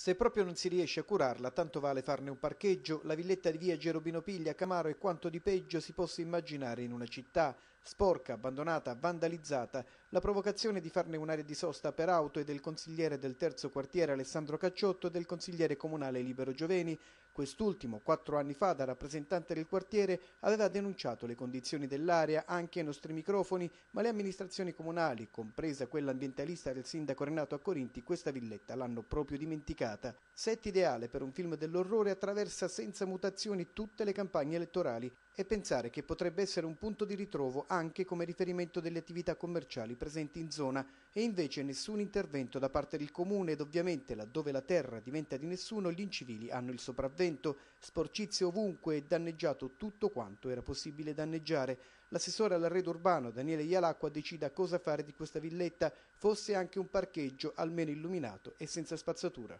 Se proprio non si riesce a curarla, tanto vale farne un parcheggio, la villetta di via Gerobino Piglia Camaro e quanto di peggio si possa immaginare in una città, Sporca, abbandonata, vandalizzata, la provocazione di farne un'area di sosta per auto è del consigliere del terzo quartiere Alessandro Cacciotto e del consigliere comunale Libero Gioveni. Quest'ultimo, quattro anni fa, da rappresentante del quartiere, aveva denunciato le condizioni dell'area anche ai nostri microfoni, ma le amministrazioni comunali, compresa quella ambientalista del sindaco Renato a Corinti, questa villetta l'hanno proprio dimenticata. Set ideale per un film dell'orrore attraversa senza mutazioni tutte le campagne elettorali, e pensare che potrebbe essere un punto di ritrovo anche come riferimento delle attività commerciali presenti in zona e invece nessun intervento da parte del comune ed ovviamente laddove la terra diventa di nessuno gli incivili hanno il sopravvento, sporcizie ovunque e danneggiato tutto quanto era possibile danneggiare. L'assessore all'arredo urbano Daniele Ialacqua decida cosa fare di questa villetta, fosse anche un parcheggio almeno illuminato e senza spazzatura.